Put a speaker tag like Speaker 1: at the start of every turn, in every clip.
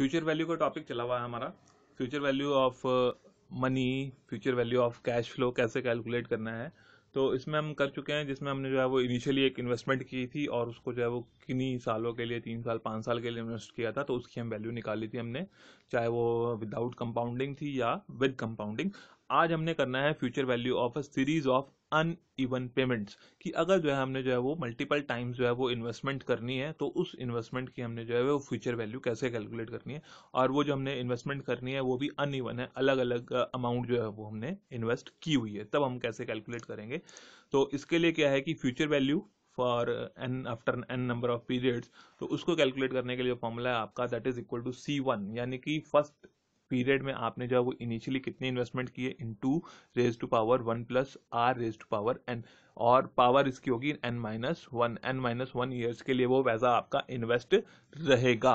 Speaker 1: future value का topic चला हुआ है हमारा future value of money future value of cash flow कैसे कैलकुलेट करना है तो इसमें हम कर चुके हैं जिसमें हमने जो है वो इनिशियली एक इन्वेस्टमेंट की थी और उसको जो है वो किन्हीं सालों के लिए तीन साल पाँच साल के लिए इन्वेस्ट किया था तो उसकी हम वैल्यू निकाली थी हमने चाहे वो विदाउट कंपाउंडिंग थी या विद कंपाउंडिंग आज हमने करना है future value of a series of uneven payments कि अगर जो है हमने जो है वो मल्टीपल टाइम्स जो है वो इन्वेस्टमेंट करनी है तो उस इन्वेस्टमेंट की हमने जो है वो फ्यूचर वैल्यू कैसे कैलकुलेट करनी है और वो जो हमने इन्वेस्टमेंट करनी है वो भी अन ईवन है अलग अलग अमाउंट जो है वो हमने इन्वेस्ट की हुई है तब हम कैसे कैलकुलेट करेंगे तो इसके लिए क्या है कि future value for N after N number of periods तो उसको कैलकुलेट करने के लिए फॉर्मूला है आपका that is equal to C one यानी कि फर्स्ट पीरियड में आपने जो है वो इनिशियली कितने इन्वेस्टमेंट किए into raise to power one plus R raise to power N और पावर इसकी होगी N minus one N minus one years के लिए वो वैसा आपका इन्वेस्ट रहेगा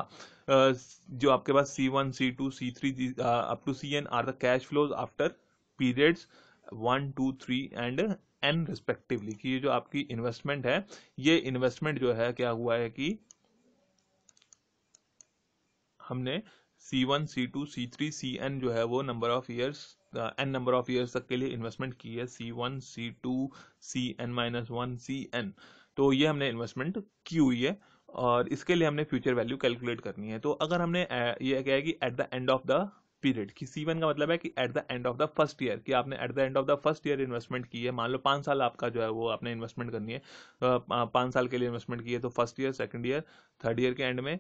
Speaker 1: जो आपके पास C one C two C three up to C N are the cash flows after periods one two three and N respectively कि ये जो आपकी इन्वेस्टमेंट है ये इन्वेस्टमेंट जो है क्या हुआ है कि हमने C one C two C three C N जो है वो number of years N number of years तक के लिए इन्वेस्टमेंट की है C one C two C N minus one C N तो ये हमने इन्वेस्टमेंट की हुई है और इसके लिए हमने फ्यूचर वैल्यू कैलकुलेट करनी है तो अगर हमने uh, ये कहा कि at the end of the period कि सी वन का मतलब है कि at the end of the first year कि आपने at the end of the first year investment की है मान लो पाँच साल आपका जो है वो आपने इन्वेस्टमेंट करनी है तो, uh, पाँच साल के लिए इन्वेस्टमेंट की है तो first year second year third year के एंड में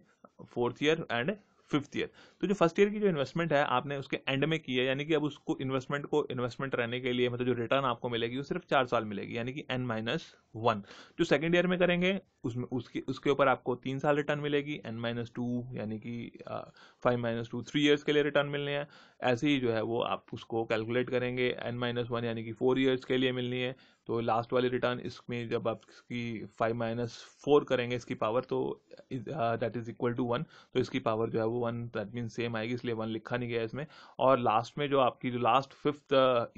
Speaker 1: fourth year and fifth year तो जो फर्स्ट ईयर की जो इन्वेस्टमेंट है आपने उसके एंड में किया यानी कि अब उसको इन्वेस्टमेंट को इन्वेस्टमेंट रहने के लिए मतलब जो रिटर्न आपको मिलेगी वो सिर्फ चार साल मिलेगी यानी कि एन माइनस वन जो सेकंड ईयर में करेंगे उसमें उसके उसके ऊपर आपको तीन साल रिटर्न मिलेगी एन माइनस टू यानी कि five minus two three years के लिए रिटर्न मिलने हैं ऐसे ही जो है वो आप उसको कैलकुलेट करेंगे एन माइनस वन यानी कि फोर ईयर्स के लिए मिलनी है तो लास्ट वाली रिटर्न इसमें जब आप इसकी फाइव माइनस फोर करेंगे इसकी पावर तो that is equal to one तो इसकी पावर जो है वो वन दैट मीन सेम आएगी इसलिए वन लिखा नहीं गया इसमें और लास्ट में जो आपकी जो लास्ट फिफ्थ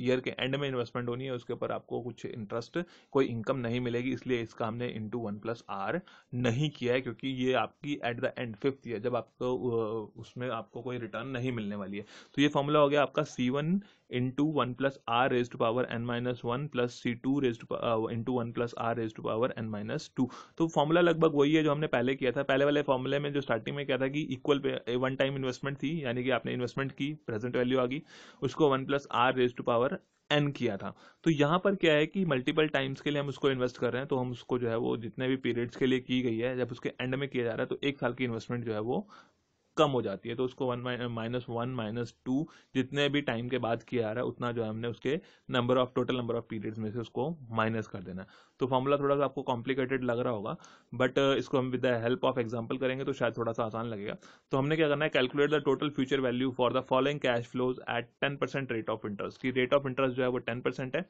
Speaker 1: ईयर के एंड में इन्वेस्टमेंट होनी है उसके ऊपर आपको कुछ इंटरेस्ट कोई इनकम नहीं मिलेगी इसलिए इसका हमने इंटू वन प्लस आर नहीं किया है क्योंकि ये आपकी at the end fifth year जब आपको uh, उसमें आपको कोई रिटर्न नहीं मिलने वाली है तो ये फॉर्मूला हो गया आपका C one into one plus R raise to power N minus one plus C two raise to into one plus R raise to power N minus two तो फॉर्मूला लगभग वही है जो हमने पहले किया था पहले वाले फॉर्मूले में जो स्टार्टिंग में क्या था कि equal pay one time investment थी यानी कि आपने इन्वेस्टमेंट की प्रेजेंट वैल्यू आ गई उसको one plus R raise to power N किया था तो यहाँ पर क्या है कि मल्टीपल टाइम्स के लिए हम उसको इन्वेस्ट कर रहे हैं तो हम उसको जो है वो जितने भी पीरियड्स के लिए की गई है जब उसके एंड में किया जा रहा है तो एक साल की इन्वेस्टमेंट जो है वो कम हो जाती है तो उसको one minus one minus two जितने भी टाइम के बाद किया जा रहा है उतना जो है हमने उसके number of total number of periods में से उसको माइनस कर देना तो फॉर्मूला थोड़ा सा आपको कॉम्प्लिकेटेड लग रहा होगा बट uh, इसको हम with the help of example करेंगे तो शायद थोड़ा सा आसान लगेगा तो हमने क्या करना है calculate the total future value for the following cash flows at ten percent rate of interest की रेट ऑफ इंटरेस्ट जो है वो टेन परसेंट है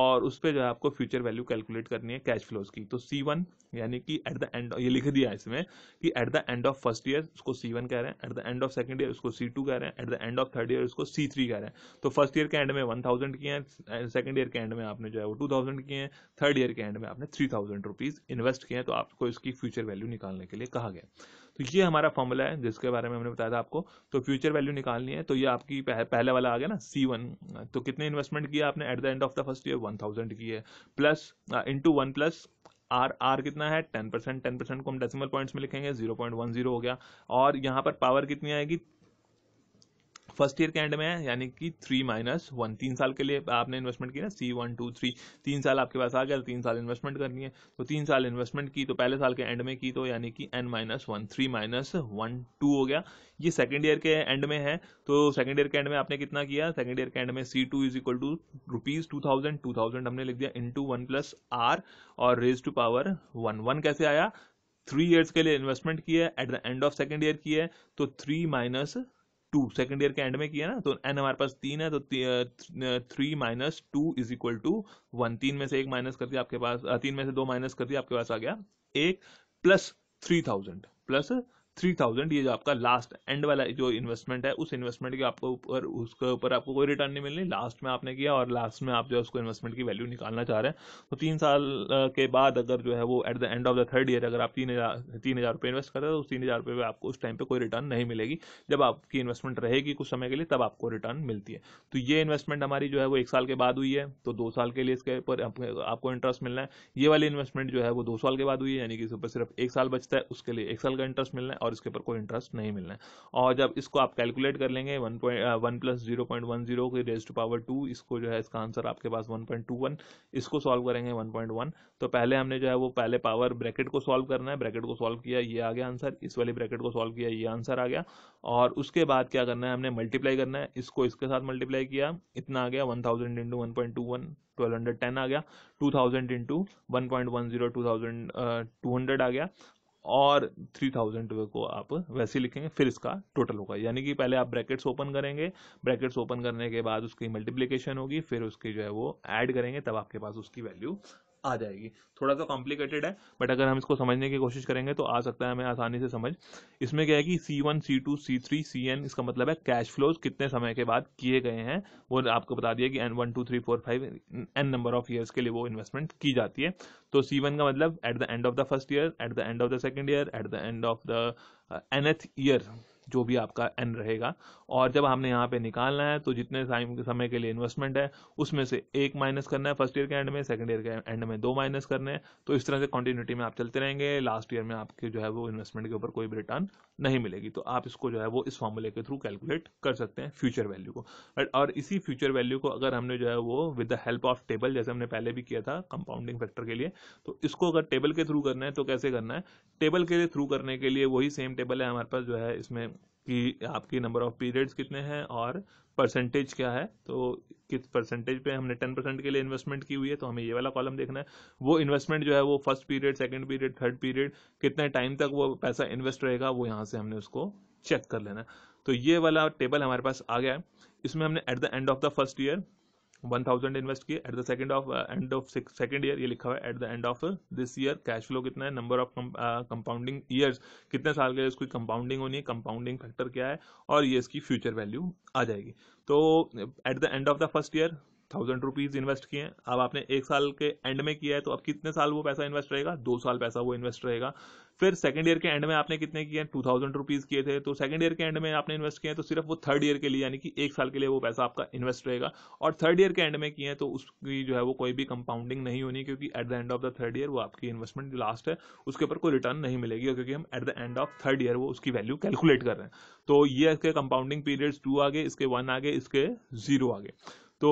Speaker 1: और उस पर जो है आपको फ्यूचर वैल्यू कैलकुलेट करनी है कैश फ्लोज की तो सी वन यानी कि एट द एंड ये लिख दिया इसमें कि at the end of first year उसको सी वन कह रहे हैं हैं at the end of second year उसको सी टू कह रहे हैं at the end of third year उसको सी थ्री कह रहे हैं तो फर्स्ट ईयर के एंड में वन थाउजेंड किए हैं सेकंड ईयर के एंड में आपने जो है वो टू थाउजेंड किए हैं थर्ड ईयर के एंड में आपने थ्री थाउजेंड रुपीज़ इन्वेस्ट किए हैं तो आपको इसकी फ्यूचर वैल्यू निकालने के लिए कहा गया तो ये हमारा फॉर्मूला है जिसके बारे में हमने बताया था आपको तो फ्यूचर वैल्यू निकालनी है तो ये आपकी पहले वाला आ गया ना सी वन तो कितने इन्वेस्टमेंट किया आपने at the end of the first year one thousand की है plus into one plus R R कितना है टेन परसेंट टेन परसेंट को हम डेसिमल पॉइंट्स में लिखेंगे जीरो पॉइंट वन जीरो हो गया और यहाँ पर पावर कितनी आएगी फर्स्ट ईयर के एंड में है यानी कि थ्री माइनस वन तीन साल के लिए आपने इन्वेस्टमेंट की ना सी वन टू थ्री तीन साल आपके पास आ गया तो तीन साल इन्वेस्टमेंट करनी है तो तीन साल इन्वेस्टमेंट की तो पहले साल के एंड में की तो यानी कि N minus one three minus one two हो गया ये सेकंड ईयर के एंड में है तो सेकेंड ईयर के एंड में आपने कितना किया सेकेंड ईयर के एंड में C two is equal to rupees two thousand two thousand हमने लिख दिया into one plus R और raise to power one one कैसे आया थ्री ईयर्स के लिए इन्वेस्टमेंट किया है at the end of second year की है तो three minus two second year के एंड में किया ना तो एन हमारे पास तीन है तो three minus two is equal to one तीन में से एक माइनस कर दिया आपके पास तीन में से दो माइनस कर दिया आपके पास आ गया एक plus three thousand plus three thousand ये जो आपका लास्ट एंड वाला जो इन्वेस्टमेंट है उस इन्वेस्टमेंट के आपको ऊपर उसके ऊपर आपको कोई रिटर्न नहीं मिलनी लास्ट में आपने किया और लास्ट में आप जो है उसको इन्वेस्टमेंट की वैल्यू निकालना चाह रहे हैं तो तीन साल के बाद अगर जो है वो at the end of the third year अगर आप तीन हज़ार तीन हज़ार रुपये इन्वेस्ट रहे हो तो उस तीन हज़ार रुपये आपको उस टाइम पर कोई रिटर्न नहीं मिलेगी जब आपकी इन्वेस्टमेंट रहेगी कुछ समय के लिए तब आपको रिटर्न मिलती है तो ये इन्वेस्टमेंट हमारी जो है वो एक साल के बाद हुई है तो दो साल के लिए इसके ऊपर आपको इंटरेस्ट मिलना है ये वाली इन्वेस्टमेंट जो है वो दो साल के बाद हुई है यानी कि इस पर सिर्फ एक साल बचता है उसके लिए एक साल का इंटरेस्ट मिलना है और और इसके ऊपर कोई इंटरेस्ट नहीं मिलना है और जब इसको आप कैलकुलेट कर लेंगे one plus zero point one zero की रेज टू पावर टू इसको जो है इसका आंसर आपके पास वन पॉइंट टू वन इसको सॉल्व करेंगे वन पॉइंट वन तो पहले हमने जो है वो पहले पावर ब्रैकेट को सॉल्व करना है ब्रैकेट को सॉल्व किया ये आ गया आंसर इस वाली ब्रैकेट को सॉल्व किया ये आंसर आ गया और उसके बाद क्या करना है हमने मल्टीप्लाई करना है इसको इसके साथ मल्टीप्लाई किया इतना आ गया one thousand into one point two one twelve hundred ten आ गया two thousand into one point one zero two thousand two hundred आ गया और थ्री थाउजेंड को आप वैसे लिखेंगे फिर इसका टोटल होगा यानी कि पहले आप ब्रैकेट्स ओपन करेंगे ब्रैकेट्स ओपन करने के बाद उसकी मल्टीप्लीकेशन होगी फिर उसकी जो है वो ऐड करेंगे तब आपके पास उसकी वैल्यू आ जाएगी थोड़ा सा तो कॉम्प्लिकेटेड है बट अगर हम इसको समझने की कोशिश करेंगे तो आ सकता है हमें आसानी से समझ इसमें क्या है कि C one C two C three C N इसका मतलब है कैश फ्लोज कितने समय के बाद किए गए हैं वो आपको बता दिया कि N one two three four five N number of years के लिए वो इन्वेस्टमेंट की जाती है तो सी वन का मतलब at the end of the first year at the end of the second year at the end of the nth year जो भी आपका एन रहेगा और जब हमने यहाँ पे निकालना है तो जितने समय के लिए इन्वेस्टमेंट है उसमें से एक माइनस करना है फर्स्ट ईयर के एंड में सेकंड ईयर के एंड में दो माइनस करने हैं तो इस तरह से कंटिन्यूटी में आप चलते रहेंगे लास्ट ईयर में आपके जो है वो इन्वेस्टमेंट के ऊपर कोई भी रिटर्न नहीं मिलेगी तो आप इसको जो है वो इस फॉर्मूले के थ्रू कैलकुलेट कर सकते हैं फ्यूचर वैल्यू को और इसी फ्यूचर वैल्यू को अगर हमने जो है वो with the help of table जैसे हमने पहले भी किया था कंपाउंडिंग फैक्टर के लिए तो इसको अगर टेबल के थ्रू करना है तो कैसे करना है टेबल के थ्रू करने के लिए वही सेम टेबल है हमारे पास जो है इसमें कि आपके नंबर ऑफ पीरियड्स कितने हैं और परसेंटेज क्या है तो किस परसेंटेज पे हमने टेन परसेंट के लिए इन्वेस्टमेंट की हुई है तो हमें ये वाला कॉलम देखना है वो इन्वेस्टमेंट जो है वो first period second period third period कितने टाइम तक वो पैसा इन्वेस्ट रहेगा वो यहाँ से हमने उसको चेक कर लेना तो ये वाला टेबल हमारे पास आ गया है इसमें हमने at the end of the first year one thousand invest किए at the second of end of second year ये लिखा हुआ है at the end of this year cash flow कितना है नंबर ऑफ कंपाउंडिंग ईयर्स कितने साल के लिए इसकी कंपाउंडिंग होनी है कंपाउंडिंग फैक्टर क्या है और ये इसकी फ्यूचर वैल्यू आ जाएगी तो at the end of the first year thousand rupees invest किए अब आपने एक साल के एंड में किया है तो अब कितने साल वो पैसा इन्वेस्ट रहेगा दो साल पैसा वो इन्वेस्ट रहेगा फिर सेकंड ईयर के एंड में आपने कितने किए टू थाउजेंड रुपीज किए थे तो सेकंड ईयर के एंड में आपने इन्वेस्ट किए तो सिर्फ वो थर्ड ईयर के लिए यानी कि एक साल के लिए वो पैसा आपका इन्वेस्ट रहेगा और थर्ड ईयर के एंड में किए तो उसकी जो है वो कोई भी कंपाउंडिंग नहीं होनी क्योंकि at the end of the third year वो आपकी इन्वेस्टमेंट जो लास्ट है उसके ऊपर कोई रिटर्न नहीं मिलेगी क्योंकि हम at the end of third year वो उसकी वैल्यू कैलकुलेट कर रहे हैं तो ये इसके कंपाउंडिंग पीरियड्स टू आगे इसके वन आगे इसके जीरो आगे तो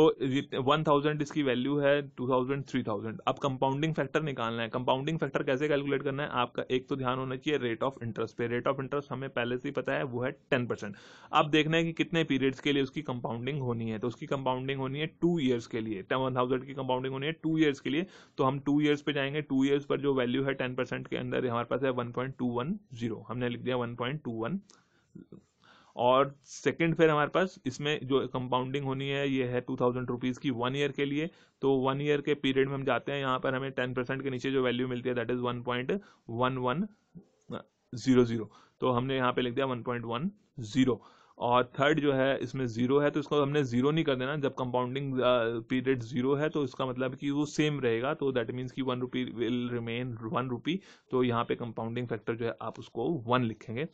Speaker 1: वन थाउजेंड इसकी वैल्यू है टू थाउजेंड थ्री थाउजेंड अब कंपाउंडिंग फैक्टर निकालना है कंपाउंडिंग फैक्टर कैसे कैलकुलेट करना है आपका एक तो ध्यान होना चाहिए रेट ऑफ इंटरेस्ट पे रेट ऑफ इंटरेस्ट हमें पहले से ही पता है वो है टेन परसेंट अब देखना है कि कितने पीरियड्स के लिए उसकी कंपाउंडिंग होनी है तो उसकी कंपाउंडिंग होनी है टू ईयर्स के लिए वन थाउजेंड की कंपाउंडिंग होनी है टू ईयर्स के लिए तो हम टू ईयर्स पे जाएंगे टू ईयर्स पर जो वैल्यू है टेन परसेंट के अंदर हमारे पास है one point two one zero हमने लिख दिया वन पॉइंट टू वन और सेकंड फिर हमारे पास इसमें जो कंपाउंडिंग होनी है ये है टू थाउजेंड रुपीज़ की वन ईयर के लिए तो वन ईयर के पीरियड में हम जाते हैं यहाँ पर हमें टेन परसेंट के नीचे जो वैल्यू मिलती है that is one point one one zero zero तो हमने यहाँ पे लिख दिया वन पॉइंट वन ज़ीरो और थर्ड जो है इसमें ज़ीरो है तो इसको हमने ज़ीरो नहीं कर देना जब कंपाउंडिंग पीरियड ज़ीरो है तो इसका मतलब कि वो सेम रहेगा तो दैट मीन्स कि one rupee will remain one rupee तो यहाँ पे कंपाउंडिंग फैक्टर जो है आप उसको वन लिखेंगे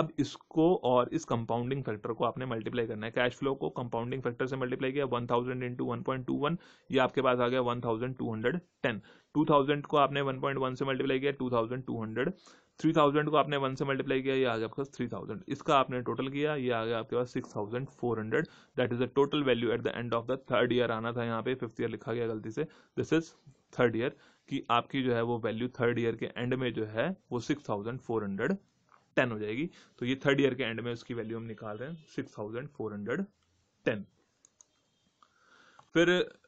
Speaker 1: अब इसको और इस कंपाउंडिंग फैक्टर को आपने मल्टीप्लाई करना है कैश फ्लो को कंपाउंडिंग फैक्टर से मल्टीप्लाई किया one thousand into one point two one ये आपके पास आ गया one thousand two hundred ten two thousand को आपने वन पॉइंट वन से मल्टीप्लाई किया two thousand two hundred three thousand को आपने वन से मल्टीप्लाई किया ये आ गया आपके पास थ्री थाउजेंड इसका आपने टोटल किया ये आ गया आपके पास six thousand four hundred that is the total value at the end of the third year आना था यहाँ पे फिफ्थ ईयर लिखा गया गलती से दिस इज थर्ड ईयर कि आपकी जो है वो वैल्यू थर्ड ईयर के एंड में जो है वो six thousand four hundred ten हो जाएगी तो ये थर्ड ईयर के एंड में उसकी वैल्यू हम निकाल रहे हैं six thousand four hundred ten फिर